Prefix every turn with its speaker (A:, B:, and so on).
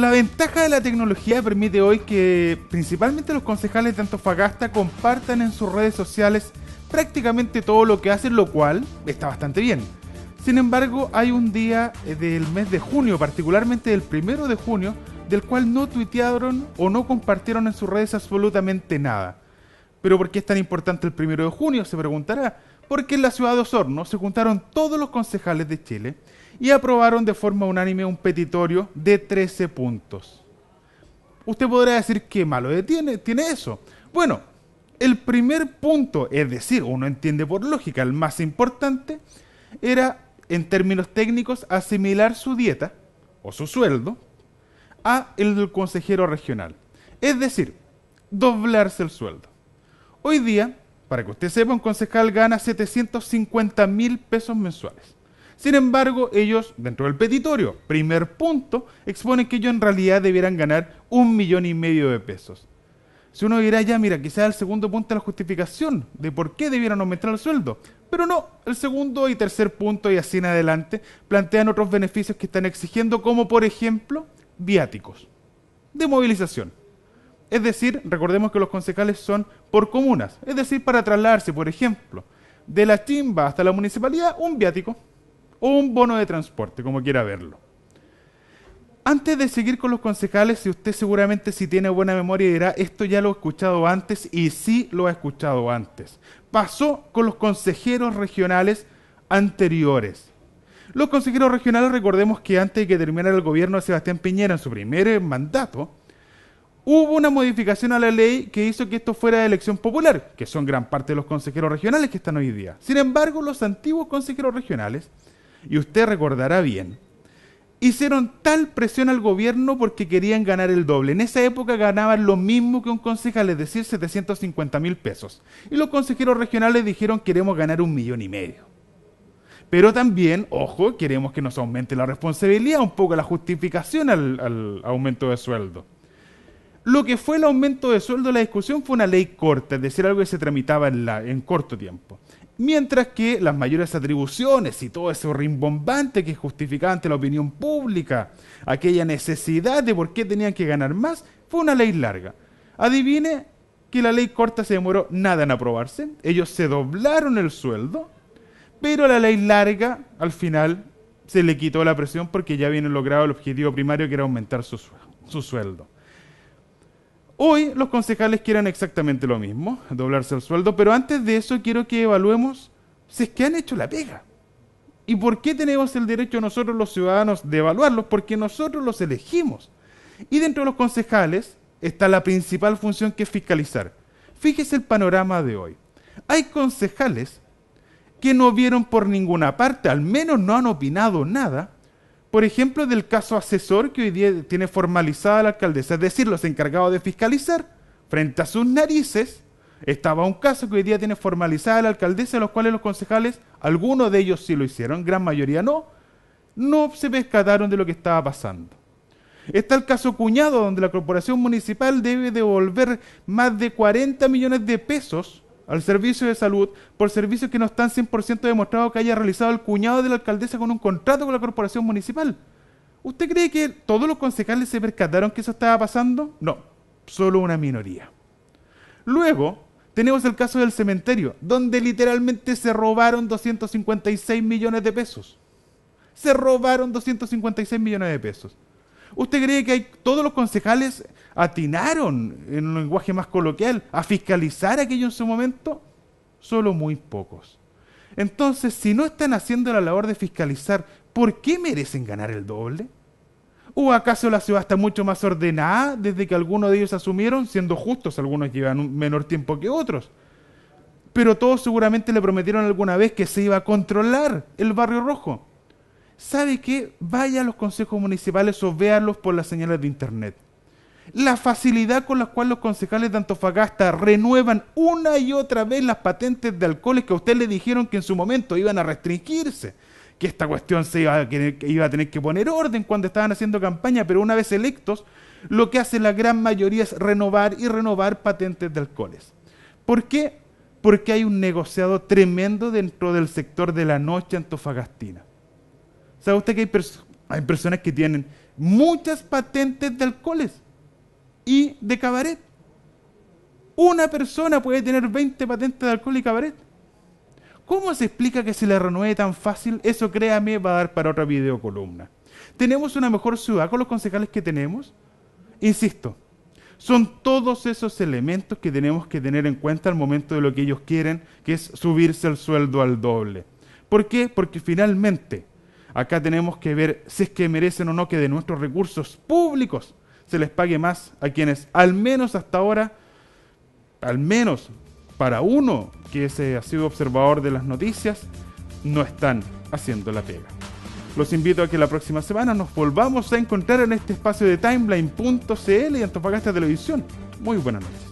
A: La ventaja de la tecnología permite hoy que principalmente los concejales de Antofagasta compartan en sus redes sociales prácticamente todo lo que hacen, lo cual está bastante bien. Sin embargo, hay un día eh, del mes de junio, particularmente el primero de junio, del cual no tuitearon o no compartieron en sus redes absolutamente nada. Pero ¿por qué es tan importante el primero de junio? Se preguntará porque en la ciudad de Osorno se juntaron todos los concejales de Chile y aprobaron de forma unánime un petitorio de 13 puntos. Usted podrá decir qué malo tiene, tiene eso. Bueno, el primer punto, es decir, uno entiende por lógica, el más importante, era, en términos técnicos, asimilar su dieta o su sueldo a el del consejero regional. Es decir, doblarse el sueldo. Hoy día, para que usted sepa, un concejal gana 750 mil pesos mensuales. Sin embargo, ellos, dentro del petitorio, primer punto, exponen que ellos en realidad debieran ganar un millón y medio de pesos. Si uno dirá ya, mira, quizás el segundo punto es la justificación de por qué debieran aumentar el sueldo. Pero no, el segundo y tercer punto y así en adelante plantean otros beneficios que están exigiendo, como por ejemplo viáticos de movilización. Es decir, recordemos que los concejales son por comunas, es decir, para trasladarse, por ejemplo, de la chimba hasta la municipalidad, un viático o un bono de transporte, como quiera verlo. Antes de seguir con los concejales, si usted seguramente si tiene buena memoria dirá, esto ya lo he escuchado antes y sí lo ha escuchado antes. Pasó con los consejeros regionales anteriores. Los consejeros regionales, recordemos que antes de que terminara el gobierno de Sebastián Piñera en su primer mandato, hubo una modificación a la ley que hizo que esto fuera de elección popular, que son gran parte de los consejeros regionales que están hoy día. Sin embargo, los antiguos consejeros regionales, y usted recordará bien, hicieron tal presión al gobierno porque querían ganar el doble. En esa época ganaban lo mismo que un concejal, es decir, 750 mil pesos. Y los consejeros regionales dijeron queremos ganar un millón y medio. Pero también, ojo, queremos que nos aumente la responsabilidad, un poco la justificación al, al aumento de sueldo. Lo que fue el aumento de sueldo, la discusión fue una ley corta, es decir, algo que se tramitaba en, corto tiempo. Mientras que las mayores atribuciones y todo ese rimbombante que justificaba ante la opinión pública, aquella necesidad de por qué tenían que ganar más, fue una ley larga. Adivine que la ley corta se demoró nada en aprobarse, ellos se doblaron el sueldo, pero la ley larga al final se le quitó la presión porque ya habían logrado el objetivo primario que era aumentar su sueldo. Hoy los concejales quieren exactamente lo mismo, doblarse el sueldo, pero antes de eso quiero que evaluemos si es que han hecho la pega. ¿Y por qué tenemos el derecho nosotros los ciudadanos de evaluarlos? Porque nosotros los elegimos. Y dentro de los concejales está la principal función que es fiscalizar. Fíjese el panorama de hoy. Hay concejales que no vieron por ninguna parte, al menos no han opinado nada, por ejemplo, del caso asesor que hoy día tiene formalizada la alcaldesa, es decir, los encargados de fiscalizar, frente a sus narices, estaba un caso que hoy día tiene formalizada la alcaldesa, los cuales los concejales, algunos de ellos sí lo hicieron, gran mayoría no, no se rescataron de lo que estaba pasando. Está el caso Cuñado, donde la corporación municipal debe devolver más de 40 millones de pesos al servicio de salud por servicios que no están 100% demostrados que haya realizado el cuñado de la alcaldesa con un contrato con la corporación municipal. ¿Usted cree que todos los concejales se percataron que eso estaba pasando? No, solo una minoría. Luego, tenemos el caso del cementerio, donde literalmente se robaron 256 millones de pesos. Se robaron 256 millones de pesos. ¿Usted cree que todos los concejales atinaron, en un lenguaje más coloquial, a fiscalizar aquello en su momento? Solo muy pocos. Entonces, si no están haciendo la labor de fiscalizar, ¿por qué merecen ganar el doble? ¿O acaso la ciudad está mucho más ordenada desde que algunos de ellos asumieron, siendo justos, algunos llevan un menor tiempo que otros? Pero todos seguramente le prometieron alguna vez que se iba a controlar el barrio rojo. ¿sabe qué? Vaya a los consejos municipales o véalos por las señales de internet. La facilidad con la cual los concejales de Antofagasta renuevan una y otra vez las patentes de alcoholes que a usted le dijeron que en su momento iban a restringirse, que esta cuestión se iba a, iba a tener que poner orden cuando estaban haciendo campaña, pero una vez electos, lo que hace la gran mayoría es renovar y renovar patentes de alcoholes. ¿Por qué? Porque hay un negociado tremendo dentro del sector de la noche antofagastina. ¿Sabe usted que hay, personas que tienen muchas patentes de alcoholes y de cabaret? Una persona puede tener 20 patentes de alcohol y cabaret. ¿Cómo se explica que se le renueve tan fácil? Eso créame va a dar para otra videocolumna. ¿Tenemos una mejor ciudad con los concejales que tenemos? Insisto, son todos esos elementos que tenemos que tener en cuenta al momento de lo que ellos quieren, que es subirse el sueldo al doble. ¿Por qué? Porque finalmente Acá tenemos que ver si es que merecen o no que de nuestros recursos públicos se les pague más a quienes, al menos hasta ahora, al menos para uno que se eh, ha sido observador de las noticias, no están haciendo la pega. Los invito a que la próxima semana nos volvamos a encontrar en este espacio de timeline.cl y Antofagasta Televisión. Muy buenas noches.